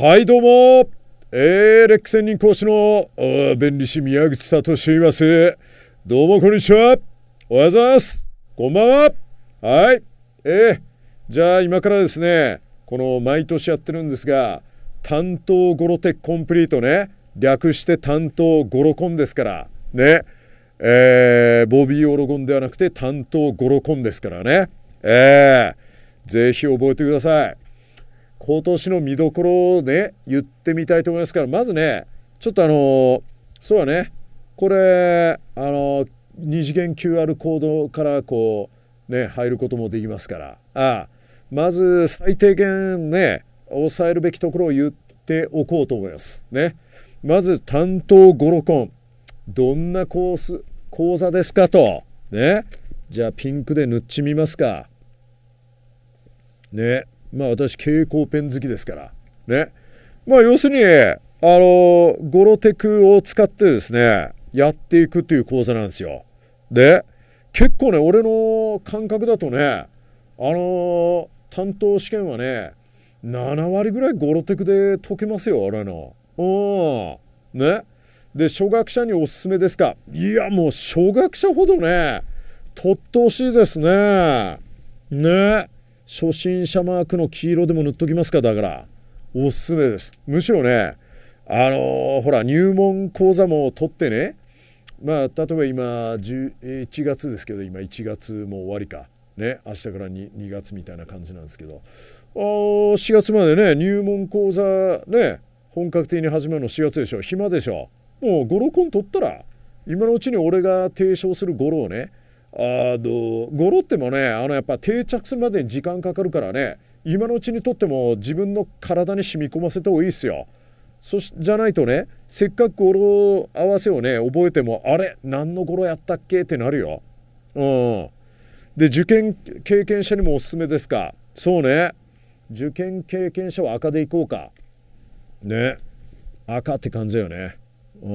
はいどうもえー、レック専任講師の弁理士宮口聡と言います。どうもこんにちは。おはようございます。こんばんは。はい。えー、じゃあ今からですね、この毎年やってるんですが、担当ゴロテコンプリートね、略して担当ゴロコンですから、ね。えー、ボビー・オロゴンではなくて担当ゴロコンですからね。えー、ぜひ覚えてください。今年の見どころをね言ってみたいと思いますからまずねちょっとあのそうだねこれあの二次元 QR コードからこうね入ることもできますからあまず最低限ね抑えるべきところを言っておこうと思いますねまず担当ゴロコンどんなコース講座ですかとねじゃあピンクで塗っちみますかねまあ私蛍光ペン好きですからねまあ要するにあのゴロテクを使ってですねやっていくっていう講座なんですよで結構ね俺の感覚だとねあの担当試験はね7割ぐらいゴロテクで解けますよ俺のうんねで初学者におすすめですかいやもう初学者ほどね取ってほしいですねね初心者マークの黄色でも塗っときますか、だから。おすすめです。むしろね、あのー、ほら、入門講座も取ってね、まあ、例えば今、1月ですけど、今1月も終わりか。ね、明日から 2, 2月みたいな感じなんですけど、4月までね、入門講座ね、本格的に始まるの4月でしょ、暇でしょ。もう5、6本取ったら、今のうちに俺が提唱する語呂をね、あのゴロってもねあのやっぱ定着するまでに時間かかるからね今のうちにとっても自分の体に染み込ませた方がいいですよ。そしじゃないとねせっかく語呂合わせをね覚えてもあれ何の語呂やったっけってなるよ。うん、で受験経験者にもおすすめですかそうね受験経験者は赤でいこうか。ね赤って感じだよね。う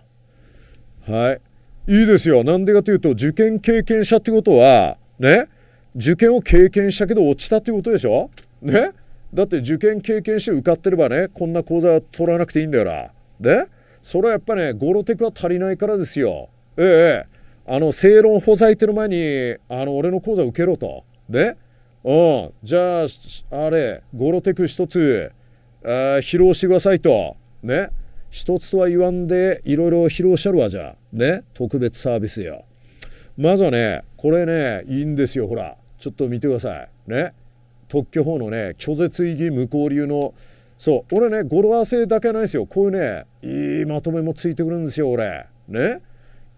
んはいいいですよ。なんでかというと、受験経験者ってことは、ね、受験を経験したけど落ちたってことでしょねだって受験経験して受かってればね、こんな講座は取らなくていいんだから。で、それはやっぱね、ゴロテクは足りないからですよ。ええあの、正論補ざいてる前に、あの、俺の講座受けろと。ねうん、じゃあ、あれ、ゴロテク一つ、あ披露してくださいと。ね。一つとは言わんでいろいろ披露しちゃるわじゃね特別サービスやまずはねこれねいいんですよほらちょっと見てくださいね特許法のね拒絶異議無効流のそう俺ね語呂合わせだけないですよこういうねいいまとめもついてくるんですよ俺ね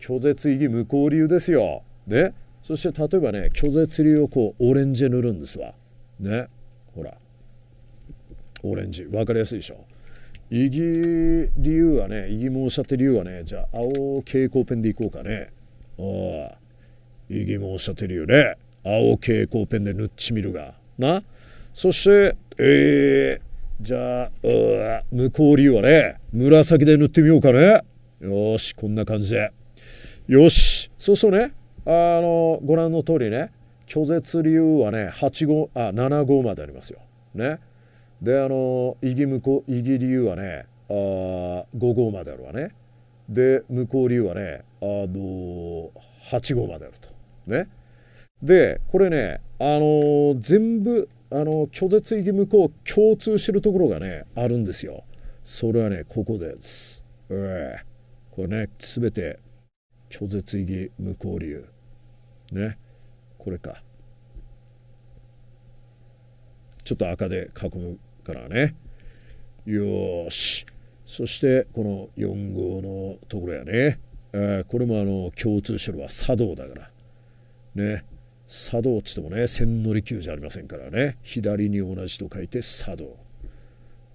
拒絶異議無効流ですよねそして例えばね拒絶流をこうオレンジで塗るんですわねほらオレンジ分かりやすいでしょ異議理由はね、異議申し立て理由はね、じゃあ、青蛍光ペンでいこうかね。ああ、異議申し立て理由ね。青蛍光ペンで塗っちみるが。な。そして、ええー、じゃあ、向こう理由はね、紫で塗ってみようかね。よし、こんな感じで。よし、そうそうね、あの、ご覧の通りね、拒絶理由はね、8号、あ、7号までありますよ。ね。であのイギ向こうイギ理由はねあ5号まであるわねで向こう理由はねあの8号まであるとねでこれねあの全部あの拒絶義こう共通してるところがねあるんですよそれはねここですこれね全て拒絶義務項理由ねこれかちょっと赤で囲むからねよしそしてこの4号のところやね、えー、これもあの共通してるは茶道だからね茶道っつってもね千利休じゃありませんからね左に同じと書いて茶道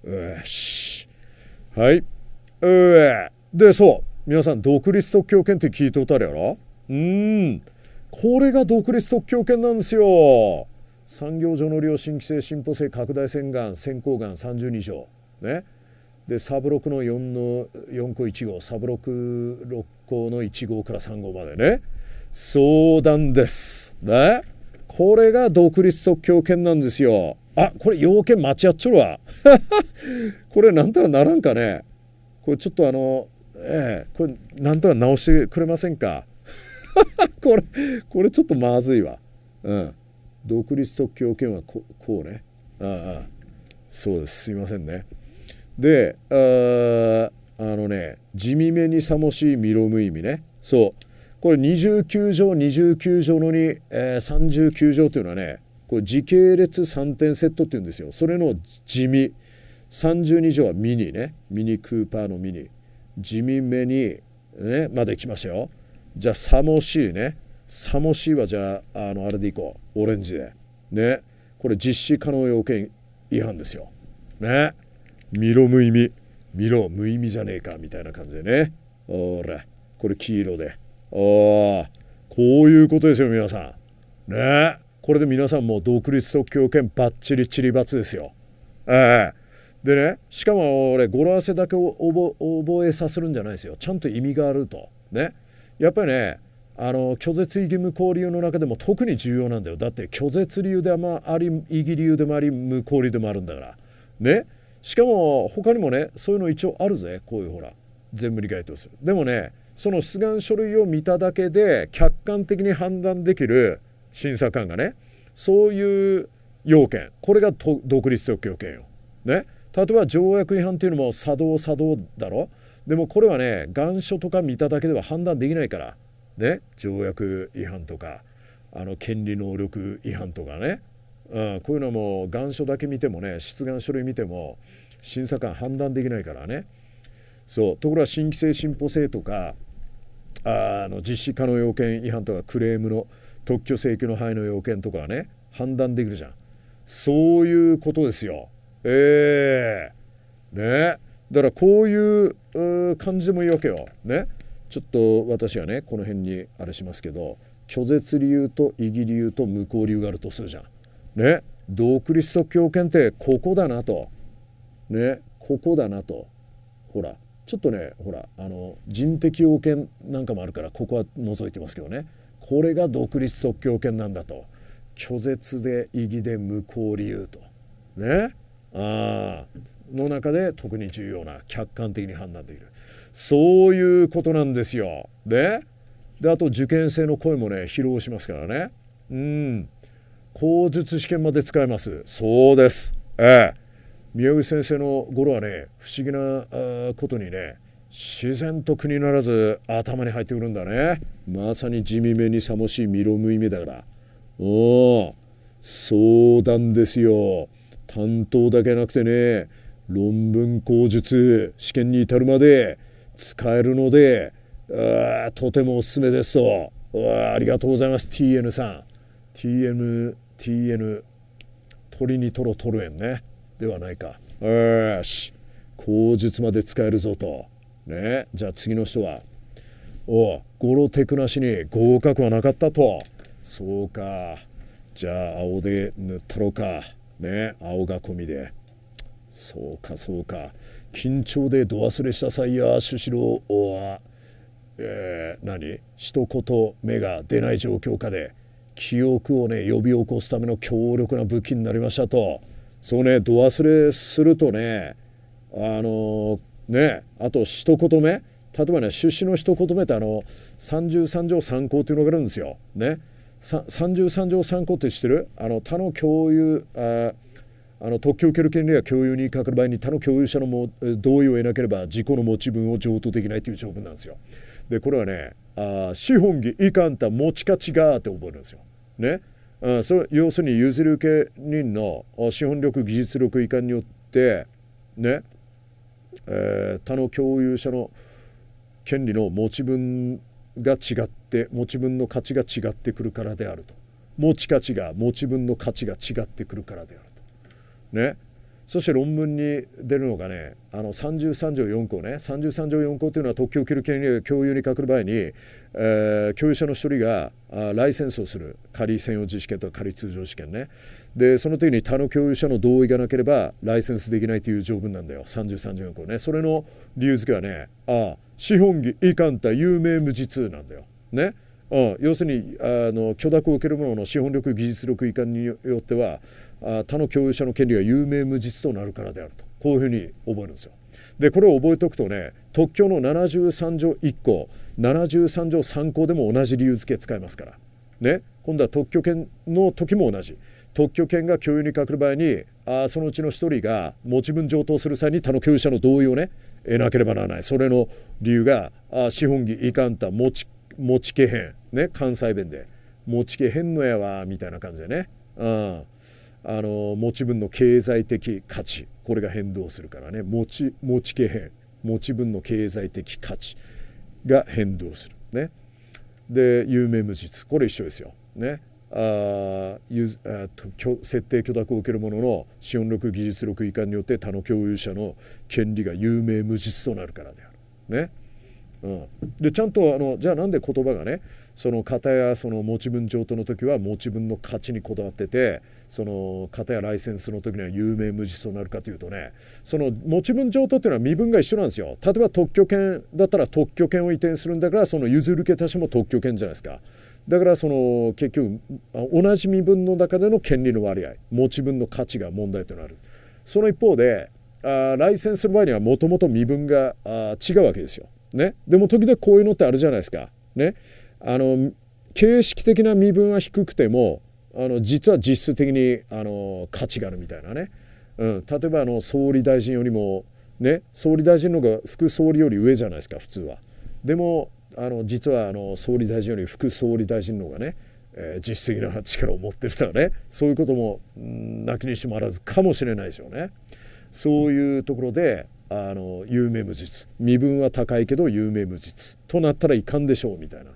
よしはいえでそう皆さん独立特許権って聞いておたるやろうんこれが独立特許権なんですよ産業上の良心規制進歩性拡大腺がん先行がん32条ねでサブクの4の4個1号サブク6個の1号から3号までね相談ですねこれが独立特許権なんですよあこれ要件間違っちょるわ これなんとかならんかねこれちょっとあのええこれなんとか直してくれませんか これこれちょっとまずいわうん独立特許権はこうねああそうですすいませんねでああのね地味めにさもしい見ろむ意味ねそうこれ29条29条の2、えー、39条というのはねこれ時系列3点セットっていうんですよそれの地味32条はミニねミニクーパーのミニ地味めにねまで来ましたよじゃあさもしいねさもしいはじゃああのあれでいこうオレンジでねこれ実施可能要件違反ですよね見ろ無意味見ろ無意味じゃねえかみたいな感じでねほらこれ黄色でああこういうことですよ皆さんねこれで皆さんも独立特許権ばっちりちりばつですよええでねしかも俺語呂合わせだけを覚えさせるんじゃないですよちゃんと意味があるとねやっぱりねあの拒絶異義無効理由の中でも特に重要なんだよだって拒絶理由でもあり異義理由でもあり無効理由でもあるんだからねしかも他にもねそういうの一応あるぜこういうほら全部理解とするでもねその出願書類を見ただけで客観的に判断できる審査官がねそういう要件これが独立特許権よ、ね、例えば条約違反っていうのも作動作動だろでもこれはね願書とか見ただけでは判断できないからね、条約違反とかあの権利能力違反とかね、うん、こういうのも願書だけ見てもね出願書類見ても審査官判断できないからねそうところが新規制進歩制とかあの実施可能要件違反とかクレームの特許請求の範囲の要件とかはね判断できるじゃんそういうことですよええー、ねだからこういう感じでもいいわけよねちょっと私はねこの辺にあれしますけど拒絶理由と異議理由と無効理由があるとするじゃん。ね同クリスト教圏ってここだなと。ねここだなと。ほらちょっとねほらあの人的要件なんかもあるからここは除いてますけどねこれが独立特許権なんだと拒絶で異議で無効理由とねあの中で特に重要な客観的に判断できるそういうことなんですよ。でであと受験生の声もね披露しますからね。うん口述試験まで使えます。そうです。ええ。宮内先生の頃はね不思議なことにね自然と国ならず頭に入ってくるんだねまさに地味めにさもしい身をむい目だからおおそうなんですよ担当だけなくてね論文口述試験に至るまで使えるのでとてもおすすめですとありがとうございます TN さん TN TN 鳥にトロトロ園ねではないかよし口述まで使えるぞとねじゃあ次の人はおゴロテクなしに合格はなかったとそうかじゃあ青で塗ったろかね青が込みでそうかそうか緊張で度忘れした際や朱ゅ郎は、えー、何一言目が出ない状況下で記憶をね呼び起こすための強力な武器になりましたとそうね度忘れするとねあのねあと一言目例えばね出資の一言目ってあの十三条三項っていうのがあるんですよ。ね十三条三項って知ってるあの他の共有ああの特許を受ける権利は共有にかかる場合に他の共有者のも同意を得なければ自己の持ち分を譲渡できないという条文なんですよ。でこれはねあ資本義いかんた持ち価値がって覚えるんですよ。ね、あそれ要するに譲り受け人の資本力技術力移管によってね、えー、他の共有者の権利の持ち分が違って持ち分の価値が違ってくるからであると持ち価値が持ち分の価値が違ってくるからであるねそして論文に出るのがねあの33条4項ね33条4項というのは特許を受ける権利を共有にかかる場合に、えー、共有者の一人があライセンスをする仮専用実試験とか仮通常試験ねでその時に他の共有者の同意がなければライセンスできないという条文なんだよ33条4項ねそれの理由付けはねああ、資本義遺憾た有名無実なんだよね、うん、要するにあの許諾を受けるものの資本力技術力遺憾によってはあ他の共有者の権利は有名無実となるからであるとこういうふうに覚えるんですよ。でこれを覚えておくとね特許の73条1項73条3項でも同じ理由付け使いますから、ね、今度は特許権の時も同じ特許権が共有にかかる場合にあそのうちの1人が持ち分上等する際に他の共有者の同意をね得なければならないそれの理由があ資本義いかんた持ち持ちけへん、ね、関西弁で持ちけへんのやわみたいな感じでね。うんあの持ち分の経済的価値これが変動するからね持ち持ち家変持ち分の経済的価値が変動するねで有名無実これ一緒ですよねあゆあ設定許諾を受けるものの資本力技術力移管によって他の共有者の権利が有名無実となるからである。ねうん、でちゃんとあのじゃあなんで言葉がねその型やその持ち分上等の時は持ち分の価値にこだわっててその型やライセンスの時には有名無実となるかというとねその持ち分上等っていうのは身分が一緒なんですよ例えば特許権だったら特許権を移転するんだからその譲り受けたしも特許権じゃないですか。だからその結局同じ身分の中での権利の割合持ち分の価値が問題となるその一方であライセンスの場合にはもともと身分があ違うわけですよ。ね、でも時々こういうのってあるじゃないですか。ね、あの形式的な身分は低くてもあの実は実質的にあの価値があるみたいなね、うん、例えばあの総理大臣よりも、ね、総理大臣の方が副総理より上じゃないですか普通は。でもあの実はあの総理大臣より副総理大臣の方がね、えー、実質的な力を持ってる人はねそういうことも、泣きにしもあらずかもしれないですよね。そういうところであの有名無実身分は高いけど有名無実となったらいかんでしょうみたいな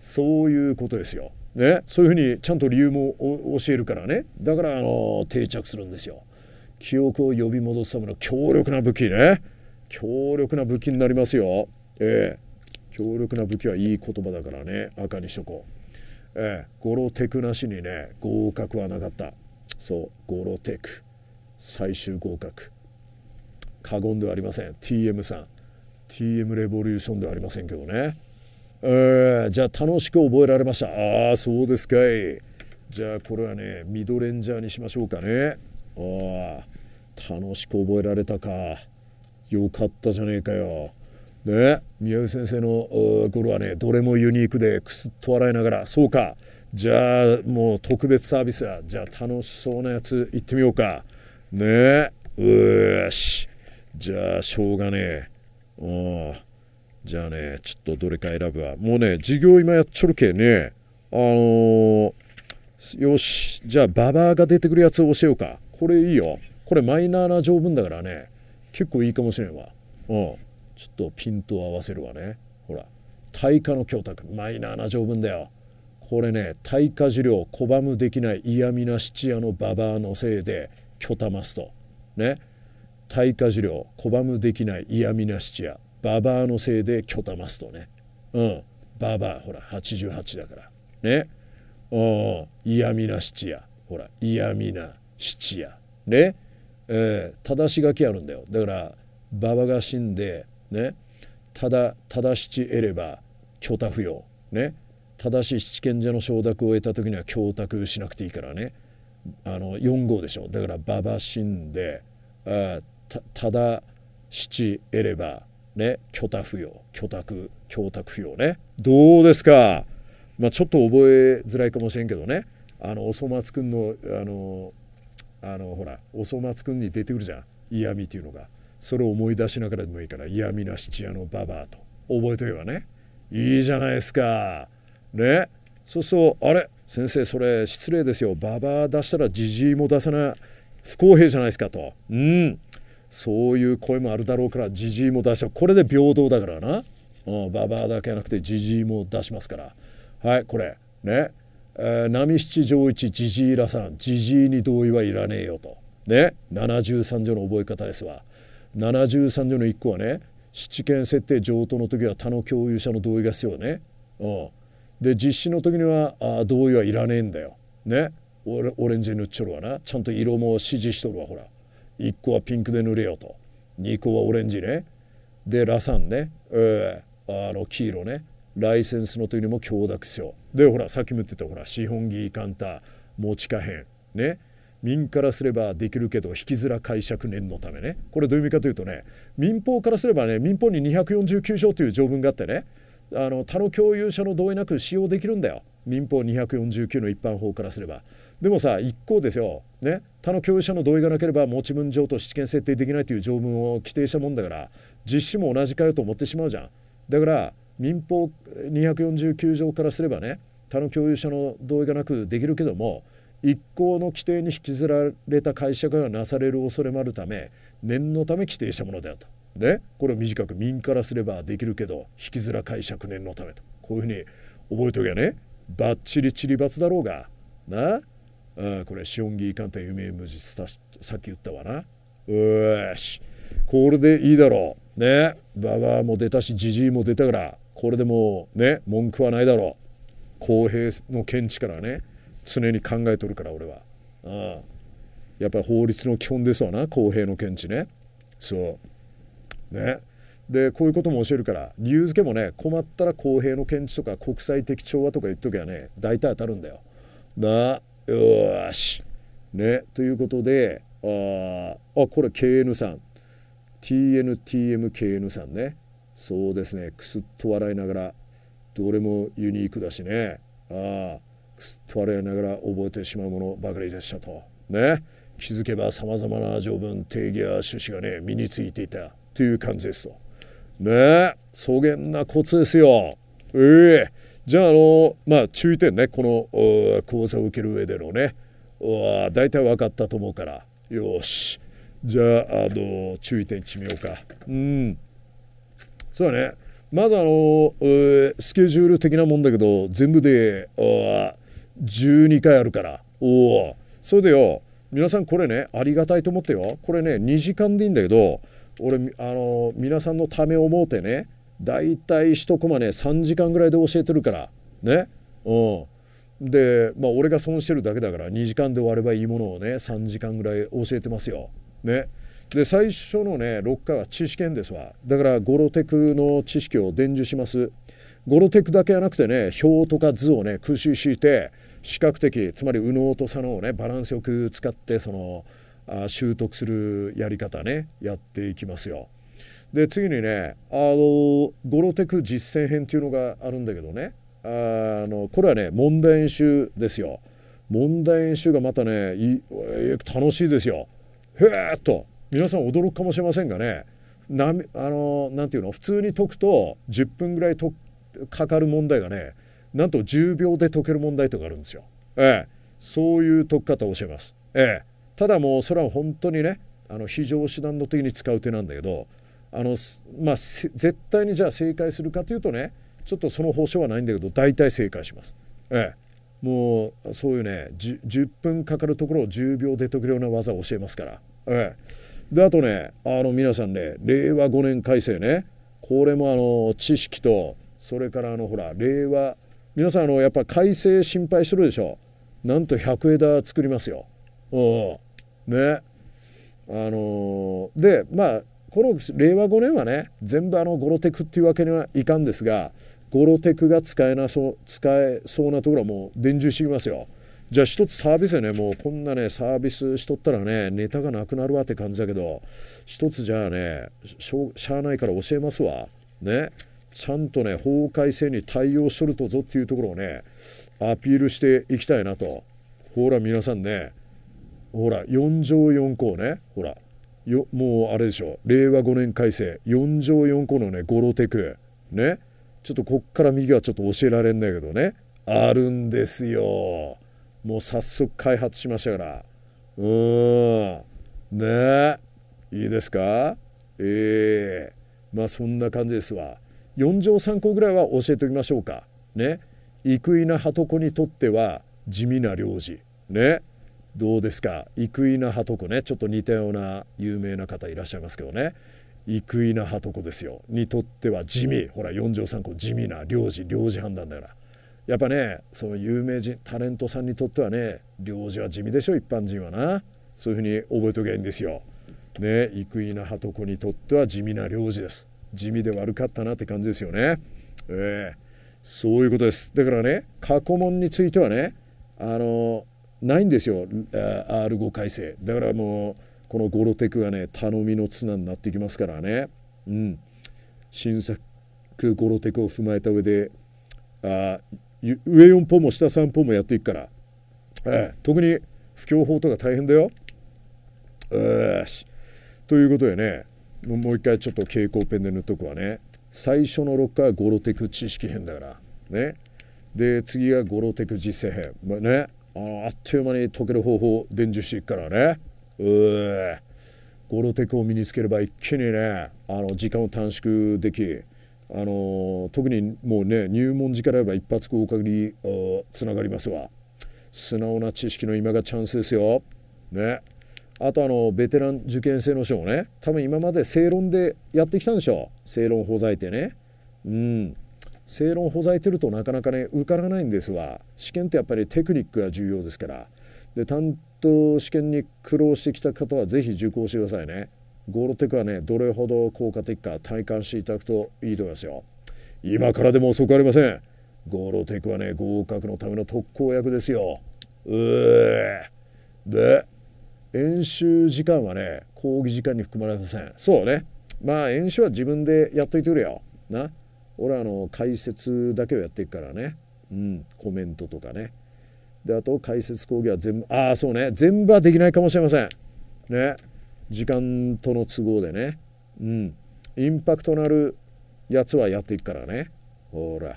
そういうことですよ。ね、そういうふうにちゃんと理由も教えるからねだからあの定着するんですよ。記憶を呼び戻すための強力な武器ね強力な武器になりますよ。えー、強力な武器はいい言葉だからね赤にしとこう。えー、ゴロテクなしにね合格はなかったそうゴロテク最終合格過言ではありません TM さん TM レボリューションではありませんけどねえじゃあ楽しく覚えられましたああそうですかいじゃあこれはねミドレンジャーにしましょうかねああ楽しく覚えられたかよかったじゃねえかよね宮城先生の頃はねどれもユニークでくすっと笑いながらそうかじゃあもう特別サービスやじゃあ楽しそうなやつ行ってみようかねえよしじゃあしょうがねえああじゃあね、ちょっとどれか選ぶわ。もうね、授業今やっちょるけね。あのー、よし、じゃあ、ババアが出てくるやつを教えようか。これいいよ。これマイナーな条文だからね、結構いいかもしれんわ。うん。ちょっとピントを合わせるわね。ほら、対価の供託、マイナーな条文だよ。これね、対価受領拒むできない嫌味な質屋のババアのせいで、巨たますと。ね。対価受領拒むできない嫌味な質屋。ババアのせいできょたますとねうんババアほら88だからねうん嫌味な七夜。ほら嫌味な七夜。ねえー、正し書きあるんだよだからババが死んでねただ正し得ればきょた不要ね正し七賢者の承諾を得た時には供託しなくていいからねあの4号でしょだからババ死んであたただ七得ればね、許諾不要、許諾、供託不要ね。どうですかまあ、ちょっと覚えづらいかもしれんけどね、あの、おそ松くんの、あの、あの、ほら、おそ松くんに出てくるじゃん。嫌味っていうのが。それを思い出しながらでもいいから、嫌味な質屋のババアと。覚えとけばね。いいじゃないですか。ね。そうすると、あれ先生、それ失礼ですよ。ババア出したらじじいも出さない。不公平じゃないですかと。うん。そういう声もあるだろうからじじいも出しちゃうこれで平等だからな、うん、ババアだけじゃなくてじじいも出しますからはいこれね、えー、波七条一じじいらさんじじいに同意はいらねえよとね73条の覚え方ですわ73条の1個はね七権設定上等の時は他の共有者の同意が必要ね、うん、で実施の時にはあ同意はいらねえんだよねオレンジ塗っちょるわなちゃんと色も指示しとるわほら。1個はピンクで塗れよと2個はオレンジねでラサンね、えー、あの黄色ねライセンスのというにも強諾しようでほらさっきも言ってたほら資本義カンタ持ちかへんね民からすればできるけど引きずら解釈念のためねこれどういう意味かというとね民法からすればね民法に249条という条文があってねあの他の共有者の同意なく使用できるんだよ民法249の一般法からすればでもさ一向ですよ、ね、他の共有者の同意がなければ持ち分譲と試験設定できないという条文を規定したもんだから実施も同じかよと思ってしまうじゃん。だから民法249条からすればね他の共有者の同意がなくできるけども一向の規定に引きずられた解釈がなされる恐れもあるため念のため規定したものだよと。でこれを短く民からすればできるけど引きずら解釈念のためとこういうふうに覚えておけばねばっちりちりばつだろうがなあこれシオンギー艦隊夢無実ださっき言ったわなよしこれでいいだろうねババアも出たしじじいも出たからこれでもうね文句はないだろう公平の見地からね常に考えとるから俺はああやっぱ法律の基本ですわな公平の見地ねそうねでこういうことも教えるから理由付けもね困ったら公平の見地とか国際的調和とか言っときゃね大体当たるんだよなあよし。ね。ということで、ああ、これ KN さん。TNTMKN さんね。そうですね。くすっと笑いながら、どれもユニークだしね。ああ、くすっと笑いながら覚えてしまうものばかりでしたと。ね。気づけばさまざまな条文、定義や趣旨がね、身についていたという感じですと。ねえ、そげんなコツですよ。ええーじゃあ、あのまあ、注意点ねこの講座を受ける上でのね大体分かったと思うからよしじゃあ、あの注意点決めようか。うんそうだねまずあの、スケジュール的なもんだけど全部で12回あるからおそれでよ皆さんこれねありがたいと思ってよこれね2時間でいいんだけど俺あの皆さんのため思うてね大体一コマね3時間ぐらいで教えてるからねうんでまあ俺が損してるだけだから2時間で終わればいいものをね3時間ぐらい教えてますよ。ねで最初のね6回は知識編ですわだからゴロテクの知識を伝授します。ゴロテクだけじゃなくてね表とか図をね空襲敷いて視覚的つまり右脳と左脳をねバランスよく使ってそのあ習得するやり方ねやっていきますよ。で次にねあのゴロテク実践編っていうのがあるんだけどねあのこれはね問題演習ですよ問題演習がまたね楽しいですよへえっと皆さん驚くかもしれませんがねなあのなんていうの普通に解くと10分ぐらいとかかる問題がねなんと10秒で解ける問題とかあるんですよ。ええ、そういう解き方を教えます。ええ、ただもうそれは本当にねあの非常手段の時に使う手なんだけどあの、まあ、絶対にじゃあ正解するかというとねちょっとその保証はないんだけど大体正解します。ええもうそういうね 10, 10, 分かかるところを10秒で解けるような技を教えますから、ええ、であとねあの皆さんね令和5年改正ねこれもあの知識とそれからあのほら令和皆さんあのやっぱ改正心配してるでしょなんと100枝作りますよ。おねあのー、でまあこの令和5年はね全部あのゴロテクっていうわけにはいかんですがゴロテクが使えなそう使えそうなところはもう伝授してきますよ。じゃあ一つサービスでねもうこんなねサービスしとったらねネタがなくなるわって感じだけど一つじゃあねしょしゃあないから教えますわねちゃんとね法改正に対応しとるとぞっていうところをねアピールしていきたいなとほら皆さんねほら4条4項ねほらよもうあれでしょ令和5年改正4条4項のねゴロテクねちょっとこっから右はちょっと教えられんだけどねあるんですよもう早速開発しましたからうーんねいいですかええー、まあそんな感じですわ4条3項ぐらいは教えておきましょうかね生稲鳩子にとっては地味な領事ねどうですか生稲葉と子ねちょっと似たような有名な方いらっしゃいますけどね生稲葉と子ですよにとっては地味ほら四条三項地味な領事領事判断だからやっぱねその有名人タレントさんにとってはね領事は地味でしょ一般人はなそういうふうに覚えとけばいいんですよ。ね生稲葉と子にとっては地味な領事です地味で悪かったなって感じですよね。えー、そういうことですだからね過去問についてはねあのないんですよ R5 改正だからもうこのゴロテクはね頼みの綱になってきますからね、うん、新作ゴロテクを踏まえた上であ上4歩も下3歩もやっていくから、えー、特に不況法とか大変だよ。よしということでねもう一回ちょっと蛍光ペンで塗っとくわね最初の6回はゴロテク知識編だからねで次がゴロテク実践編、まあ、ねあのあっという間に解ける方法を伝授していくからねうーゴロテクを身につければ一気にねあの時間を短縮できあの特にもうね入門時からあれば一発合格につながりますわ素直な知識の今がチャンスですよねあとあのベテラン受験生の人もね多分今まで正論でやってきたんでしょ正論法剤ってねうん正論ほざいてるとなかなかね受からないんですわ試験ってやっぱりテクニックが重要ですからで担当試験に苦労してきた方は是非受講してくださいねゴールテクはねどれほど効果的か体感していただくといいと思いますよ今からでも遅くありませんゴールテクはね合格のための特効薬ですようーで演習時間はね講義時間に含まれませんそうねまあ演習は自分でやっといてくれよな俺はあの解説だけをやっていくからね、うん、コメントとかねであと解説講義は全部ああそうね全部はできないかもしれませんね時間との都合でねうんインパクトのあるやつはやっていくからねほら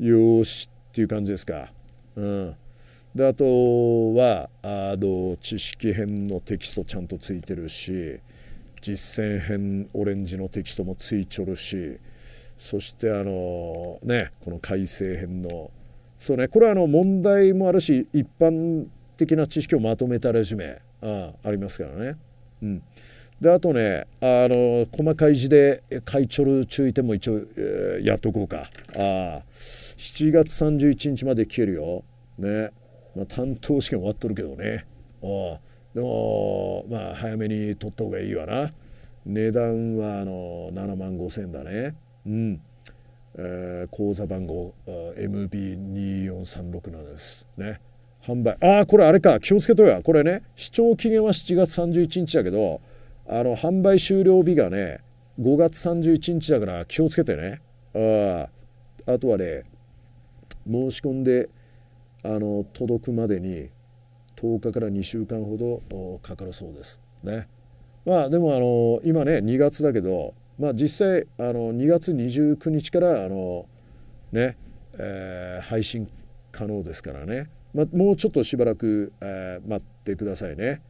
よしっていう感じですかうんであとはあの知識編のテキストちゃんとついてるし実践編オレンジのテキストもついちょるしそしてあのねこの改正編のそうねこれはあの問題もあるし一般的な知識をまとめたレジュメあありますからね。うん、であとねあの細かい字で書いちょる注意点も一応、えー、やっとこうかあ7月31日まで消えるよ。ねまあ、担当試験終わっとるけどね。あでもまあ早めに取った方がいいわな。値段はあの7万5,000円だね。うん、えー、口座番号 MB24367 です。ね。販売。ああ、これあれか。気をつけとや。これね、視聴期限は7月31日だけど、あの、販売終了日がね、5月31日だから気をつけてね。ああとはね、申し込んで、あの、届くまでに10日から2週間ほどかかるそうです。ね。まあでもあの今ね2月だけどまあ、実際あの2月29日からあの、ねえー、配信可能ですからね、まあ、もうちょっとしばらく、えー、待ってくださいね。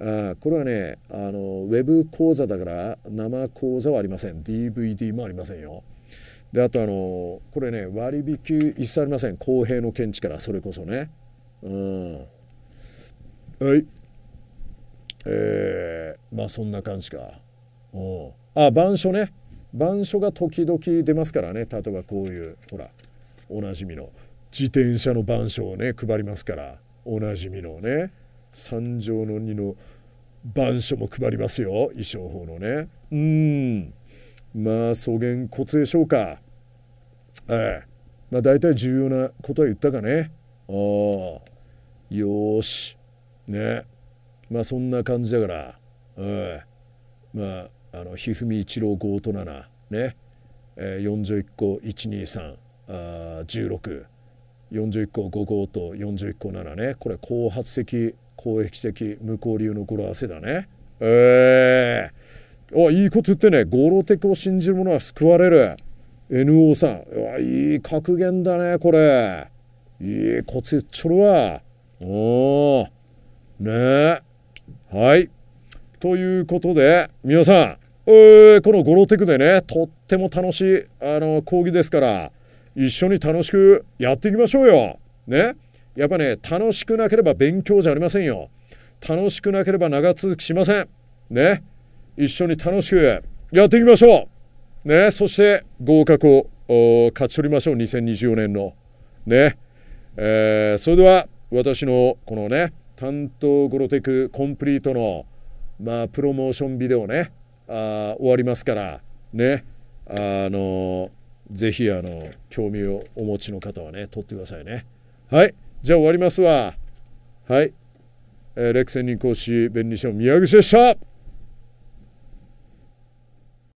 あこれはねあのウェブ講座だから生講座はありません DVD もありませんよ。であとあのこれね割引一切ありません公平の見地からそれこそね。うん、はい。えー、まあそんな感じか。うんあ板書ね板書が時々出ますからね例えばこういうほらおなじみの自転車の板書をね配りますからおなじみのね三条の2の板書も配りますよ衣装法のねうんまあ草原骨ょうかええまあ大体重要なことは言ったかねああよしねまあそんな感じだからええまああの一二一郎五と七ね、えー、41個123あ16。41個5号と41個7ねこれ後発的公益的無効流の語呂合わせだねええー、いいこと言ってね語呂的を信じる者は救われる NO さんおいい格言だねこれいいコツ言っちょるわおねえはいということで皆さんえー、このゴロテクでね、とっても楽しい、あの、講義ですから、一緒に楽しくやっていきましょうよ。ね。やっぱね、楽しくなければ勉強じゃありませんよ。楽しくなければ長続きしません。ね。一緒に楽しくやっていきましょう。ね。そして、合格を勝ち取りましょう。2024年の。ね。えー、それでは、私のこのね、担当ゴロテクコンプリートの、まあ、プロモーションビデオね。あ終わりますからねあのぜひあの興味をお持ちの方はね取ってくださいねはいじゃあ終わりますわはい、えー、レクセン人講師弁理士の宮口でした